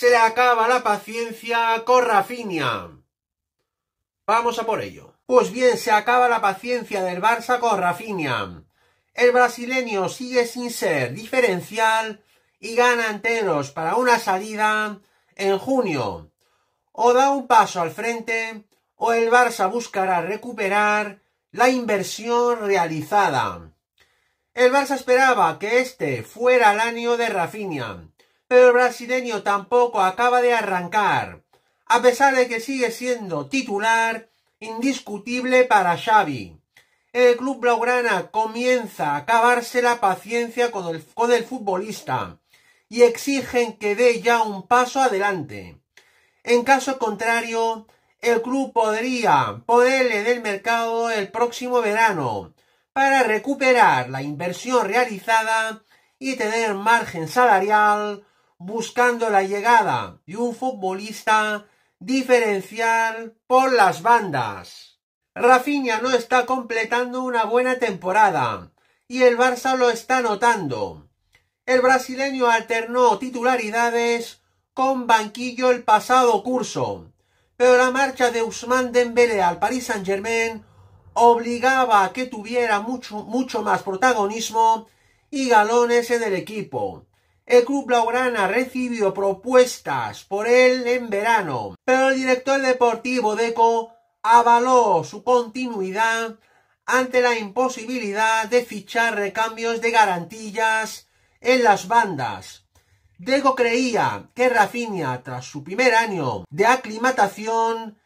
se le acaba la paciencia con Rafinha. Vamos a por ello. Pues bien, se acaba la paciencia del Barça con Rafinha. El brasileño sigue sin ser diferencial y gana enteros para una salida en junio. O da un paso al frente o el Barça buscará recuperar la inversión realizada. El Barça esperaba que este fuera el año de Rafinha, pero el brasileño tampoco acaba de arrancar, a pesar de que sigue siendo titular indiscutible para Xavi. El club blaugrana comienza a acabarse la paciencia con el, futbolista y exigen que dé ya un paso adelante. En caso contrario, el club podría ponerle del mercado el próximo verano para recuperar la inversión realizada y tener margen salarial buscando la llegada y un futbolista diferencial por las bandas. Rafinha no está completando una buena temporada y el Barça lo está notando. El brasileño alternó titularidades con banquillo el pasado curso, pero la marcha de Usman Dembélé al Paris Saint-Germain obligaba a que tuviera mucho, mucho más protagonismo y galones en el equipo el club blaugrana recibió propuestas por él en verano, pero el director deportivo Deco avaló su continuidad ante la imposibilidad de fichar recambios de garantías en las bandas. Deco creía que Rafinha, tras su primer año de aclimatación,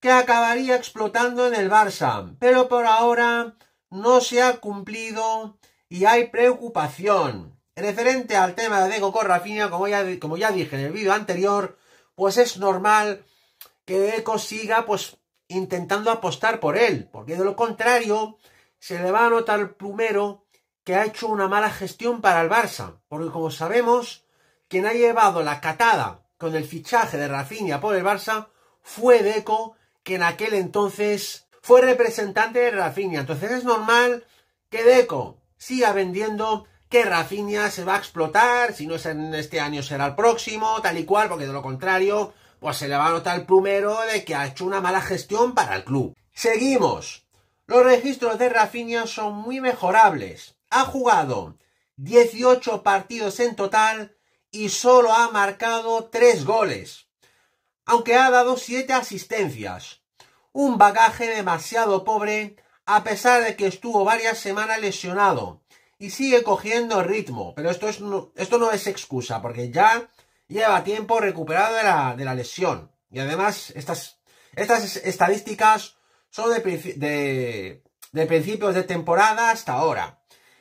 que acabaría explotando en el Barça, pero por ahora no se ha cumplido y hay preocupación. Referente al tema de con Rafinha, como ya, como ya dije en el vídeo anterior, pues es normal que Deco siga pues intentando apostar por él, porque de lo contrario se le va a notar primero plumero que ha hecho una mala gestión para el Barça, porque como sabemos, quien ha llevado la catada con el fichaje de Rafinha por el Barça fue Deco, que en aquel entonces fue representante de Rafinha. Entonces es normal que Deco siga vendiendo Rafinha se va a explotar, si no es en este año será el próximo, tal y cual, porque de lo contrario, pues se le va a notar el plumero de que ha hecho una mala gestión para el club. Seguimos. Los registros de Rafinha son muy mejorables. Ha jugado 18 partidos en total y solo ha marcado 3 goles, aunque ha dado 7 asistencias. Un bagaje demasiado pobre, a pesar de que estuvo varias semanas lesionado y sigue cogiendo ritmo. Pero esto, es, esto no es excusa, porque ya lleva tiempo recuperado de la, lesión. Y además, estas, estas estadísticas son de, de, principios de temporada hasta ahora.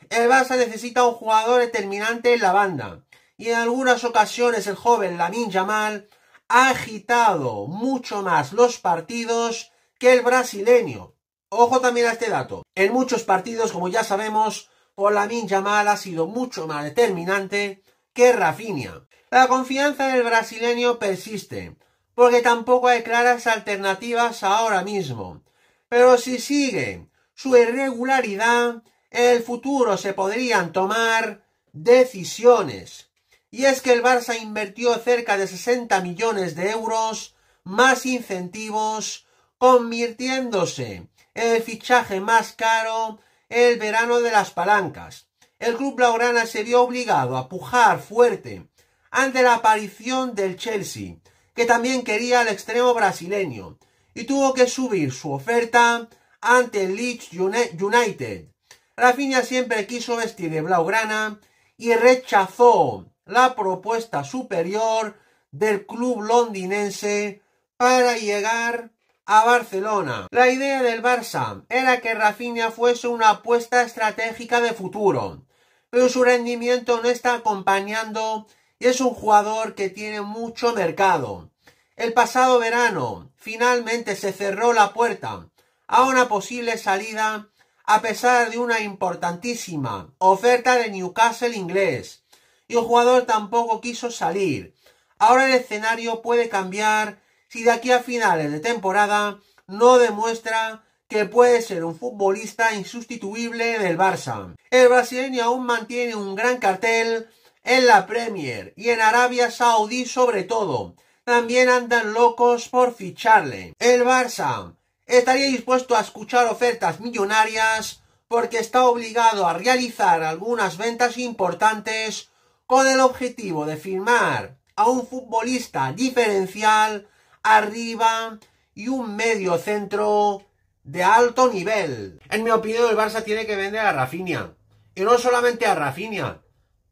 El Barça necesita un jugador determinante en la banda. Y en algunas ocasiones el joven Ninja Yamal ha agitado mucho más los partidos que el brasileño. Ojo también a este dato. En muchos partidos, como ya sabemos, la min mala ha sido mucho más determinante que Rafinha. La confianza del brasileño persiste, porque tampoco hay claras alternativas ahora mismo. Pero si sigue su irregularidad, en el futuro se podrían tomar decisiones. Y es que el Barça invirtió cerca de 60 millones de euros más incentivos, convirtiéndose en el fichaje más caro el verano de las palancas. El club blaugrana se vio obligado a pujar fuerte ante la aparición del Chelsea, que también quería al extremo brasileño, y tuvo que subir su oferta ante el Leeds United. Rafinha siempre quiso vestir de blaugrana y rechazó la propuesta superior del club londinense para llegar a Barcelona. La idea del Barça era que Rafinha fuese una apuesta estratégica de futuro, pero su rendimiento no está acompañando y es un jugador que tiene mucho mercado. El pasado verano finalmente se cerró la puerta a una posible salida a pesar de una importantísima oferta de Newcastle inglés y el jugador tampoco quiso salir. Ahora el escenario puede cambiar si de aquí a finales de temporada no demuestra que puede ser un futbolista insustituible en el Barça. El brasileño aún mantiene un gran cartel en la Premier y en Arabia Saudí sobre todo. También andan locos por ficharle. El Barça estaría dispuesto a escuchar ofertas millonarias porque está obligado a realizar algunas ventas importantes con el objetivo de firmar a un futbolista diferencial arriba y un medio centro de alto nivel. En mi opinión, el Barça tiene que vender a Rafinha. Y no solamente a Rafinha,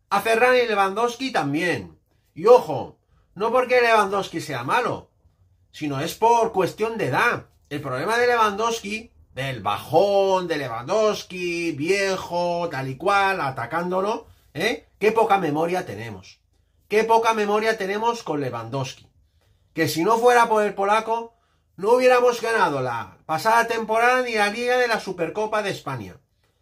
a Ferran y Lewandowski también. Y ojo, no porque Lewandowski sea malo, sino es por cuestión de edad. El problema de Lewandowski, del bajón de Lewandowski, viejo, tal y cual, atacándolo, ¿eh? Qué poca memoria tenemos. Qué poca memoria tenemos con Lewandowski que si no fuera por el polaco, no hubiéramos ganado la pasada temporada ni la Liga de la Supercopa de España.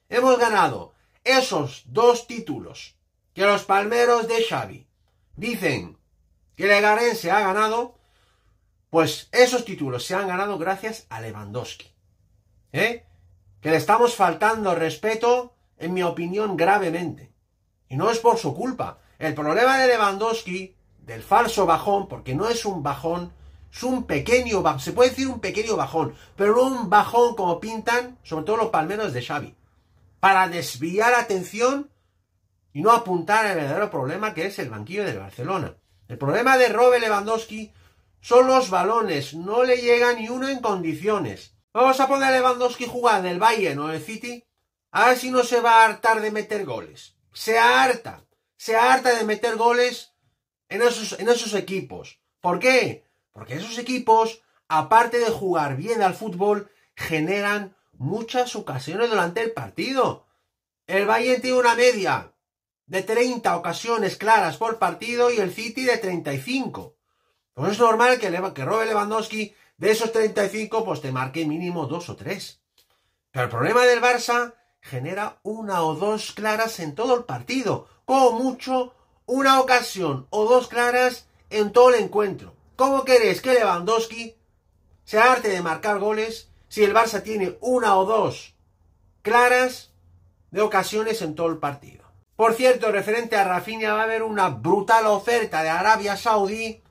Hemos ganado esos dos títulos que los palmeros de Xavi dicen que Legaren se ha ganado, pues esos títulos se han ganado gracias a Lewandowski. ¿Eh? Que le estamos faltando respeto, en mi opinión, gravemente. Y no es por su culpa. El problema de Lewandowski del falso bajón, porque no es un bajón, es un pequeño bajón, se puede decir un pequeño bajón, pero no un bajón como pintan, sobre todo los palmeros de Xavi, para desviar atención y no apuntar al verdadero problema que es el banquillo del Barcelona. El problema de Robert Lewandowski son los balones, no le llega ni uno en condiciones. Vamos a poner a Lewandowski jugar del Bayern o del City, a ver si no se va a hartar de meter goles. Se harta, se harta de meter goles en esos, equipos. ¿Por qué? Porque esos equipos, aparte de jugar bien al fútbol, generan muchas ocasiones durante el partido. El Bayern tiene una media de 30 ocasiones claras por partido y el City de 35. Pues es normal que, Robert Lewandowski de esos 35 pues te marque mínimo dos o tres. Pero el problema del Barça genera una o dos claras en todo el partido, como mucho una ocasión o dos claras en todo el encuentro. ¿Cómo querés que Lewandowski se arte de marcar goles si el Barça tiene una o dos claras de ocasiones en todo el partido? Por cierto, referente a Rafinha, va a haber una brutal oferta de Arabia Saudí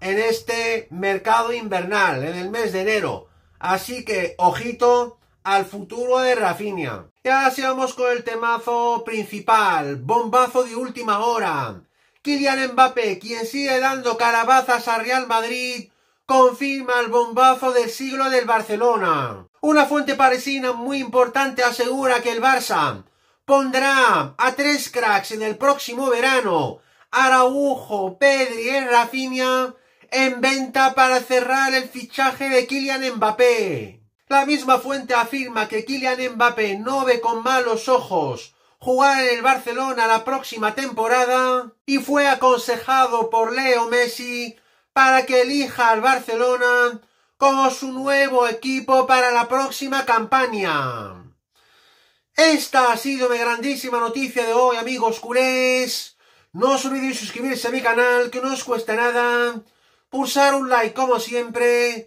en este mercado invernal, en el mes de enero. Así que, ojito, al futuro de Rafinha. Ya seamos con el temazo principal, bombazo de última hora. Kylian Mbappé, quien sigue dando calabazas a Real Madrid, confirma el bombazo del siglo del Barcelona. Una fuente parisina muy importante asegura que el Barça pondrá a tres cracks en el próximo verano, Araujo, Pedri y Rafinha, en venta para cerrar el fichaje de Kylian Mbappé. La misma fuente afirma que Kylian Mbappé no ve con malos ojos jugar en el Barcelona la próxima temporada y fue aconsejado por Leo Messi para que elija al Barcelona como su nuevo equipo para la próxima campaña. Esta ha sido mi grandísima noticia de hoy, amigos culés. No os olvidéis suscribirse a mi canal, que no os cuesta nada. Pulsar un like como siempre